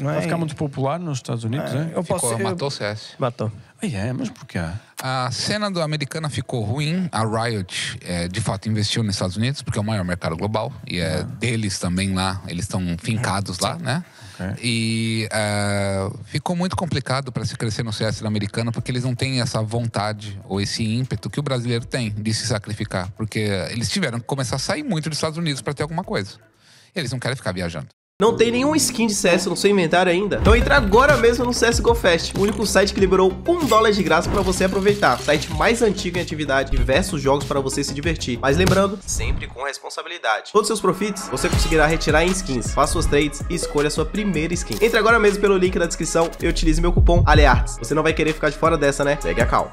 Não é? ficar muito popular nos Estados Unidos, é? Eu ficou, Matou o CS. Matou. Oh, yeah, é, mas por quê? A cena do americana ficou ruim. A Riot, é, de fato, investiu nos Estados Unidos, porque é o maior mercado global. E é ah. deles também lá. Eles estão fincados lá, tá. né? Okay. E uh, ficou muito complicado para se crescer no CS americano, porque eles não têm essa vontade ou esse ímpeto que o brasileiro tem de se sacrificar. Porque eles tiveram que começar a sair muito dos Estados Unidos para ter alguma coisa. Eles não querem ficar viajando. Não tem nenhum skin de CS no seu inventário ainda? Então entra agora mesmo no CSGO Fest, o único site que liberou um dólar de graça para você aproveitar. Site mais antigo em atividade, diversos jogos para você se divertir. Mas lembrando, sempre com responsabilidade. Todos seus profits você conseguirá retirar em skins. Faça suas trades e escolha a sua primeira skin. Entre agora mesmo pelo link na descrição e utilize meu cupom ALEARTS. Você não vai querer ficar de fora dessa, né? Segue a cal.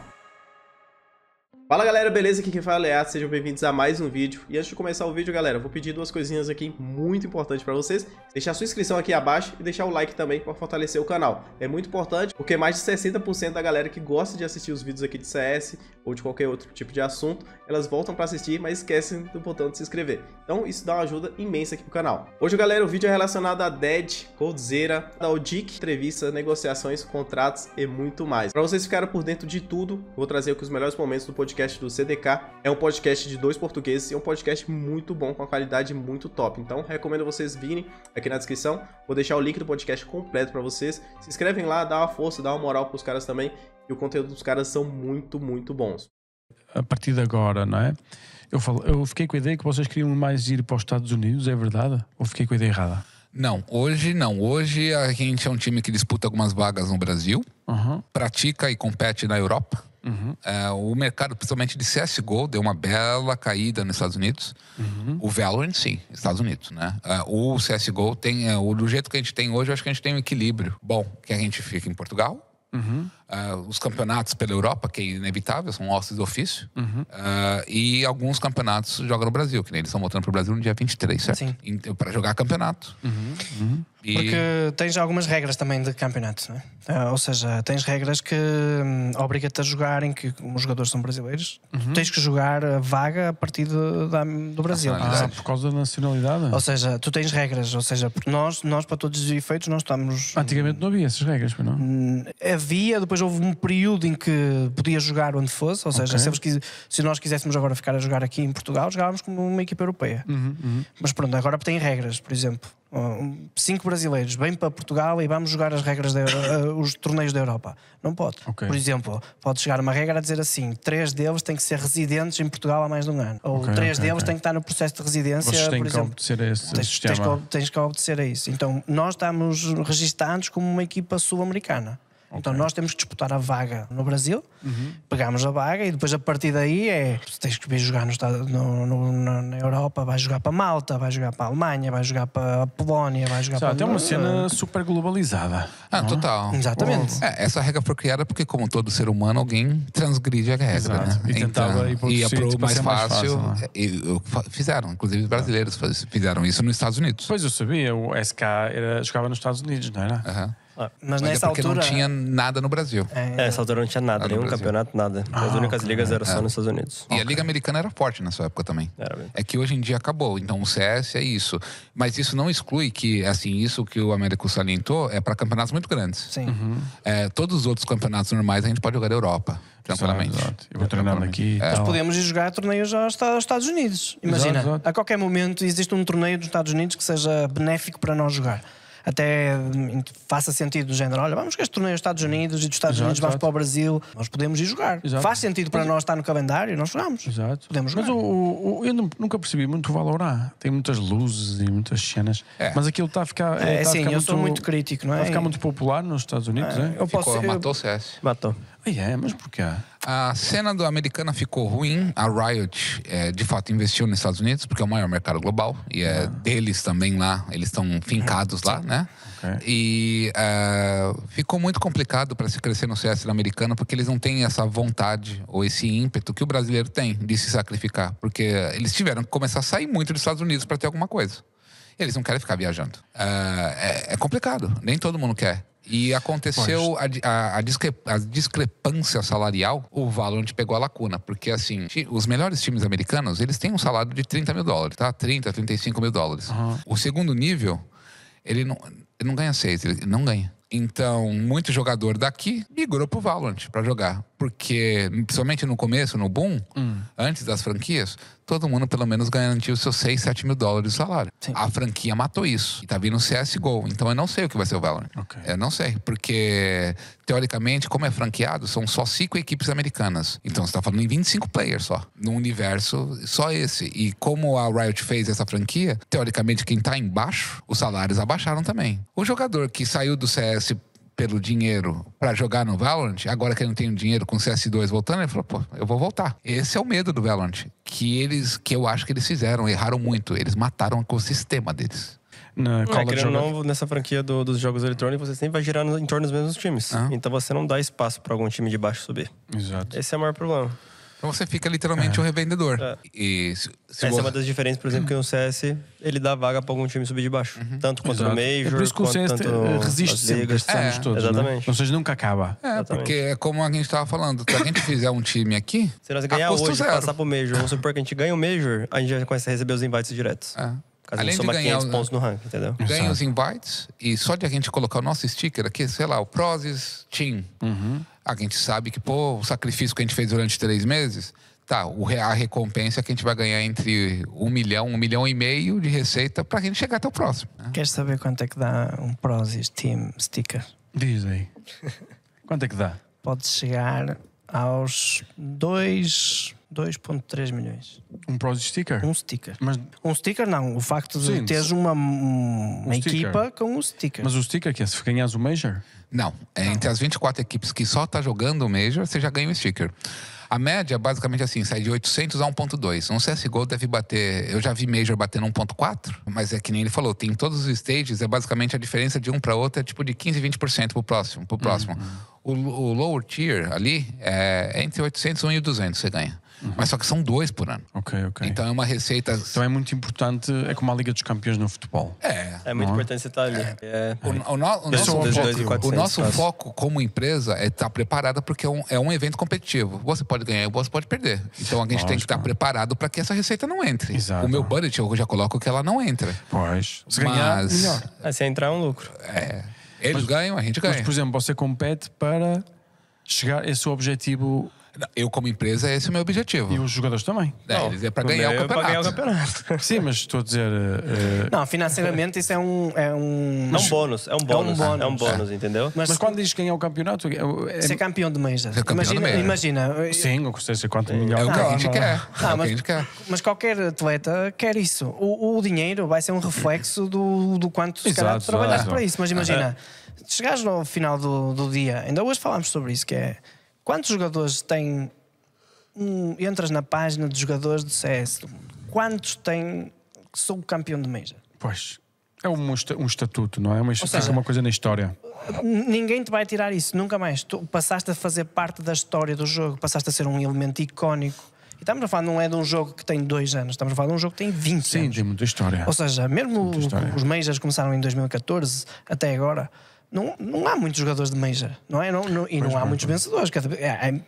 Fala galera, beleza? Aqui quem fala é a sejam bem-vindos a mais um vídeo. E antes de começar o vídeo, galera, vou pedir duas coisinhas aqui muito importantes para vocês. Deixar sua inscrição aqui abaixo e deixar o like também para fortalecer o canal. É muito importante porque mais de 60% da galera que gosta de assistir os vídeos aqui de CS ou de qualquer outro tipo de assunto, elas voltam para assistir, mas esquecem do botão de se inscrever. Então isso dá uma ajuda imensa aqui pro canal. Hoje, galera, o vídeo é relacionado a Dead, Coldzera, Daldic, entrevistas, negociações, contratos e muito mais. Para vocês ficarem por dentro de tudo, vou trazer aqui os melhores momentos do podcast podcast do CDK. É um podcast de dois portugueses e é um podcast muito bom, com a qualidade muito top. Então, recomendo vocês virem aqui na descrição. Vou deixar o link do podcast completo para vocês. Se inscrevem lá, dá uma força, dá uma moral para os caras também. E o conteúdo dos caras são muito, muito bons. A partir de agora, não é? Eu, falo, eu fiquei com a ideia que vocês queriam mais ir para os Estados Unidos, é verdade? Ou fiquei com a ideia errada? Não, hoje não. Hoje a gente é um time que disputa algumas vagas no Brasil, uhum. pratica e compete na Europa. Uhum. É, o mercado, principalmente de CSGO, deu uma bela caída nos Estados Unidos. Uhum. O Valorant, sim, Estados Unidos, né? É, o CSGO tem... É, o, do jeito que a gente tem hoje, eu acho que a gente tem um equilíbrio. Bom, que a gente fica em Portugal. Uhum. Uh, os campeonatos pela Europa, que é inevitável, são ossos do ofício. Uhum. Uh, e alguns campeonatos jogam no Brasil, que nem eles estão voltando para o Brasil no dia 23, certo? Sim. Para jogar campeonato. Uhum. Uhum. E... Porque tens algumas regras também de campeonato, não é? Uh, ou seja, tens regras que hum, obriga-te a jogar em que os jogadores são brasileiros. Uhum. Tens que jogar a vaga a partir de, da, do Brasil. Ah, por causa da nacionalidade? É? Ou seja, tu tens regras, ou seja, nós, nós para todos os efeitos, nós estamos... Antigamente não havia essas regras, não? Hum, havia, depois depois houve um período em que podia jogar onde fosse, ou seja, okay. se, se, nós quiséssemos agora ficar a jogar aqui em Portugal, jogávamos como uma equipa europeia. Uhum, uhum. Mas pronto, agora tem regras, por exemplo. Cinco brasileiros, vêm para Portugal e vamos jogar as regras, da, eh, os torneios da Europa. Não pode. Okay. Por exemplo, pode chegar uma regra a dizer assim: três deles têm que ser residentes em Portugal há mais de um ano. Ou okay, três deles têm que estar no processo de residência. Vocês têm por que exemplo. obedecer a esse tens, sistema. Tens que, tens que obedecer a isso. Então, nós estamos registados como uma equipa sul-americana. Então okay. Então nós temos que disputar a vaga no Brasil, uhum. pegamos a vaga e depois a partir daí é. Tens que vir jogar no, no, no, na Europa, vais jogar para Malta, vais jogar para a Alemanha, vais jogar para a Polónia, vais jogar Só, para. Tem uma cena super globalizada. Ah, não? É? total. Exatamente. É, essa regra foi criada porque, como todo ser humano, alguém transgride a regra. Exato. Né? E então, tentava ir para o ia mais fácil. Né? É, e, fizeram, inclusive os brasileiros fizeram isso nos Estados Unidos. Pois eu sabia, o SK era, jogava nos Estados Unidos, não era? Uhum. Ah, Mas nessa é porque altura. não tinha nada no Brasil. É, é, nessa altura não tinha nada, nenhum campeonato, nada. As ah, únicas ligas eram só é. nos Estados Unidos. E a Liga Americana era forte nessa época também. Era É que hoje em dia acabou, então o CS é isso. Mas isso não exclui que, assim, isso que o Américo salientou é para campeonatos muito grandes. Sim. Uhum. É, todos os outros campeonatos normais a gente pode jogar na Europa, tranquilamente. Eu vou treinando aqui. e Nós é. podemos ir jogar torneios aos Estados Unidos. Imagina, exato. a qualquer momento existe um torneio dos Estados Unidos que seja benéfico para nós jogar até hum, faça sentido do género, olha, vamos que este torneio dos Estados Unidos e dos Estados exato, Unidos exato. vamos para o Brasil, nós podemos ir jogar. Exato. Faz sentido para nós estar no calendário, nós jogamos. Exato. Podemos jogar. Mas o, o, eu nunca percebi muito o Valorant. Tem muitas luzes e muitas cenas, é. mas aquilo está a ficar. É, tá sim, a ficar eu muito, sou muito crítico, não é? Está a ficar muito popular nos Estados Unidos, é? é? Eu posso, Ficou, eu... Matou o CS. Matou. Ah, é, mas porquê? A cena do americana ficou ruim. A Riot, é, de fato, investiu nos Estados Unidos, porque é o maior mercado global. E é ah. deles também lá. Eles estão uhum. fincados lá, né? Okay. E é, ficou muito complicado para se crescer no CS americano, porque eles não têm essa vontade ou esse ímpeto que o brasileiro tem de se sacrificar. Porque eles tiveram que começar a sair muito dos Estados Unidos para ter alguma coisa. Eles não querem ficar viajando. é, é, é complicado. Nem todo mundo quer. E aconteceu a, a, a, a, discrepância salarial, o Valorant pegou a lacuna. Porque, assim, os melhores times americanos, eles têm um salário de 30 mil dólares, tá? 30, 35 mil dólares. Uhum. O segundo nível, ele não, ele não ganha seis, ele não ganha. Então, muito jogador daqui migrou pro Valorant para jogar porque, principalmente no começo, no boom, hum. antes das franquias, todo mundo pelo menos garantiu seus 6, 7 mil dólares de salário. Sim. A franquia matou isso. E tá vindo o CSGO. Então eu não sei o que vai ser o Valorant. Okay. Eu não sei, porque teoricamente, como é franqueado, são só cinco equipes americanas. Então você tá falando em 25 players só. no universo só esse. E como a Riot fez essa franquia, teoricamente quem tá embaixo, os salários abaixaram também. O jogador que saiu do CS pelo dinheiro para jogar no Valorant, agora que ele não tem dinheiro com o CS2 voltando, ele falou, pô, eu vou voltar. Esse é o medo do Valorant, que eles, que eu acho que eles fizeram, erraram muito, eles mataram o ecossistema deles. Na é é Call é, não, nessa franquia do, dos jogos eletrônicos, você sempre vai girar em torno dos mesmos times. Ah. Então você não dá espaço para algum time de baixo subir. Exato. Esse é o maior problema. Então você fica literalmente é. um revendedor. É. E se, se Essa é você... é uma das diferenças, por exemplo, que no CS ele dá vaga para algum time subir de baixo. Uhum. Tanto quanto Exato. no Major. É por isso que o CS no... resiste sempre estes anos todos. Exatamente. Né? Ou seja, nunca acaba. É, exatamente. porque é como a gente estava falando. Se a gente fizer um time aqui. Se nós ganhar hoje, zero. passar pro Major, vamos supor que a gente ganha o Major, a gente já começa a receber os invites diretos. É. Caso Além de ganhar 500 pontos no ranking, entendeu? Ganha os invites e só de a gente colocar o nosso sticker aqui, sei lá, o Prozis Team. Uhum. A gente sabe que, pô, o sacrifício que a gente fez durante três meses, tá, o, a recompensa que a gente vai ganhar entre um milhão, um milhão e meio de receita pra gente chegar até o próximo. Né? Queres saber quanto é que dá um Prozis Team sticker? Diz aí. quanto é que dá? Pode chegar aos 2. 2.3 milhões. Um pros Sticker? Um sticker. Mas... Um sticker não, o facto de Sim, teres uma, um, uma equipa com um sticker. Mas o sticker que é se ganhas o Major? Não, é entre as 24 equipes que só está jogando o Major, você já ganha o sticker. A média, basicamente assim, sai de 800 a 1.2. Um CSGO deve bater... Eu já vi Major batendo 1.4, mas é que nem ele falou, tem todos os stages, é basicamente a diferença de um para outro é tipo de 15, 20% pro próximo. Pro próximo. Uhum. O, o, lower tier ali é entre 801 e 200 você ganha. Uhum. Mas só que são dois por ano. Ok, ok. Então é uma receita. Então é muito importante, é como a Liga dos Campeões no futebol. É. É muito é? importante você estar ali. O, nosso, foco, foco como empresa é estar tá preparada porque é um, é um evento competitivo. Você pode ganhar você pode perder. Então a gente Lógico. tem que estar tá preparado para que essa receita não entre. Exato. O meu budget eu já coloco que ela não entra. Pois. Se ganhar, Mas... É, se entrar é um lucro. É. Eles mas, ganham, a gente ganha. Mas, por exemplo, você compete para chegar a esse objetivo eu, como empresa, esse é o meu objetivo. E os jogadores também. É, eles é para ganhar, ganhar, o é campeonato. Sim, mas estou a dizer. Eh, eh, não, financeiramente isso é um. É um, é bônus. É um bônus. É um é bônus, é um bônus entendeu? Mas, mas quando diz ganhar é o campeonato. É... Ser campeão de mês. Imagina, imagina. Sim, eu gostei de ser quanto melhor É o que a gente quer. mas, qualquer atleta quer isso. O, o, dinheiro vai ser um reflexo do, do quanto se calhar trabalhar para isso. Mas imagina, chegares no final do, do dia, ainda hoje falámos sobre isso, que é. Quantos jogadores têm. entras na página de jogadores do CS Quantos têm. Sou campeão de Major? Pois. É um, um estatuto, não é? Uma, seja, é uma coisa na história. Ninguém te vai tirar isso, nunca mais. Tu passaste a fazer parte da história do jogo, passaste a ser um elemento icónico e estamos a falar, não é de um jogo que tem dois anos, estamos a falar de um jogo que tem 20 Sim, anos. Sim, tem muita história. Ou seja, mesmo os Majors começaram em 2014 até agora, não, não há muitos jogadores de Major, não é? Não, não e pois não há muitos bem. vencedores. É, é...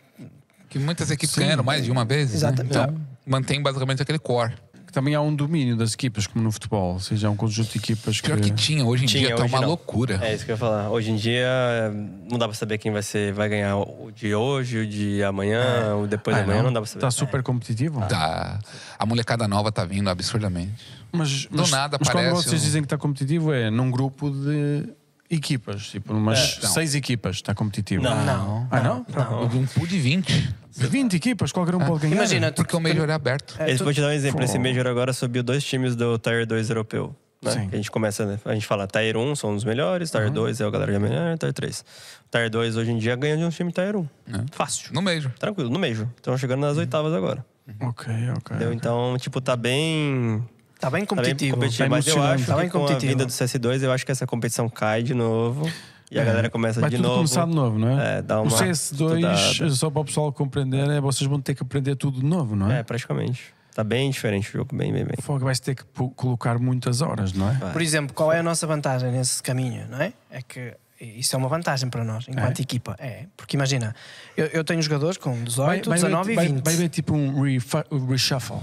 Que muitas equipes Sim. ganharam mais de uma vez. Né? Exatamente. Né? Então, é. mantém basicamente aquele core. Também há um domínio das equipas, como no futebol, ou seja, é um conjunto de equipas Pior que. tinha, hoje em tinha, dia está uma não. loucura. É isso que eu ia falar. Hoje em dia eh, não dá para saber quem vai ser, vai ganhar o de hoje, o de amanhã, é. o depois ah, de amanhã, não. não. dá saber. Tá super competitivo? Está. A molecada nova está vindo absurdamente. Mas, mas, do nada mas parece. Quando vocês um... dizem que está competitivo, é num grupo de equipas, tipo, umas não. É. seis equipas, está competitivo. Não, não. Ah, não? não. De um pool de 20. 20 equipas, qualquer um ah, pode ganhar. Imagina, porque o Major é aberto. É, tu... Vou te dar um exemplo. Pô. Esse Major agora subiu dois times do Tier 2 europeu. Né? A gente começa, né? a gente fala Tier 1 são os melhores, Tier uhum. 2 é o galera já melhor, Tier 3. Tier 2 hoje em dia ganha de um time Tier 1. É. Fácil. No Major. Tranquilo, no Major. Estão chegando nas uhum. oitavas agora. Ok, ok. Entendeu? Então, tipo, tá bem Tá, tá bem competitivo. Tá bem competitivo. mas eu acho tá que com a vinda do CS2, eu acho que essa competição cai de novo. E a é. galera começa Vai de novo. começar de novo, não é? é dá uma o CS2, estudada. só para o pessoal compreender, é, vocês vão ter que aprender tudo de novo, não é? É, praticamente. Está bem diferente o jogo, bem, bem, bem. Fogo vai ter que colocar muitas horas, não é? Vai. Por exemplo, qual é a nossa vantagem nesse caminho, não é? É que isso é uma vantagem para nós, enquanto é. equipa. É, porque imagina, eu, eu tenho jogadores com 18, vai, vai 19 e 20. Vai haver tipo um reshuffle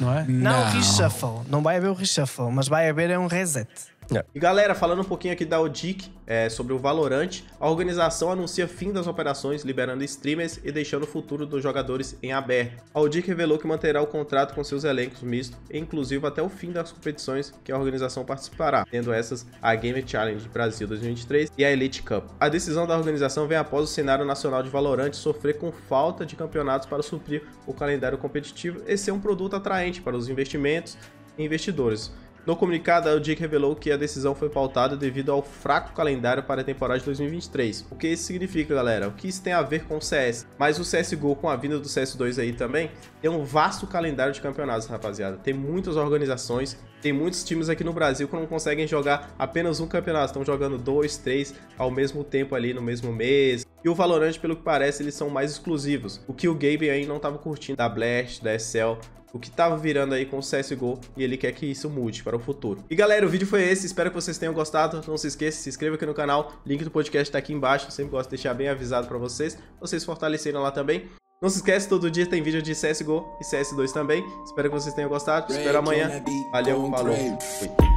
não é? Não, não reshuffle. Não vai haver o reshuffle, mas vai haver um reset. É. E galera, falando um pouquinho aqui da ODIC, é, sobre o Valorant, a organização anuncia fim das operações, liberando streamers e deixando o futuro dos jogadores em aberto. A ODIC revelou que manterá o contrato com seus elencos mistos, inclusive até o fim das competições que a organização participará, tendo essas a Game Challenge Brasil 2023 e a Elite Cup. A decisão da organização vem após o cenário nacional de Valorant sofrer com falta de campeonatos para suprir o calendário competitivo e ser um produto atraente para os investimentos e investidores. No comunicado, a LG revelou que a decisão foi pautada devido ao fraco calendário para a temporada de 2023. O que isso significa, galera? O que isso tem a ver com o CS? Mas o CSGO, com a vinda do CS2 aí também, tem um vasto calendário de campeonatos, rapaziada. Tem muitas organizações, tem muitos times aqui no Brasil que não conseguem jogar apenas um campeonato, estão jogando dois, três ao mesmo tempo ali no mesmo mês. E o Valorant, pelo que parece, eles são mais exclusivos. O que o Gabe aí não estava curtindo da Blast, da Excel, o que estava virando aí com o CSGO e ele quer que isso mude para o futuro. E galera, o vídeo foi esse, espero que vocês tenham gostado, não se esqueça, se inscreva aqui no canal, link do podcast está aqui embaixo, sempre gosto de deixar bem avisado para vocês, vocês fortalecerem lá também. Não se esquece, todo dia tem vídeo de CSGO e CS2 também. Espero que vocês tenham gostado. espero amanhã. Valeu, falou. Fui.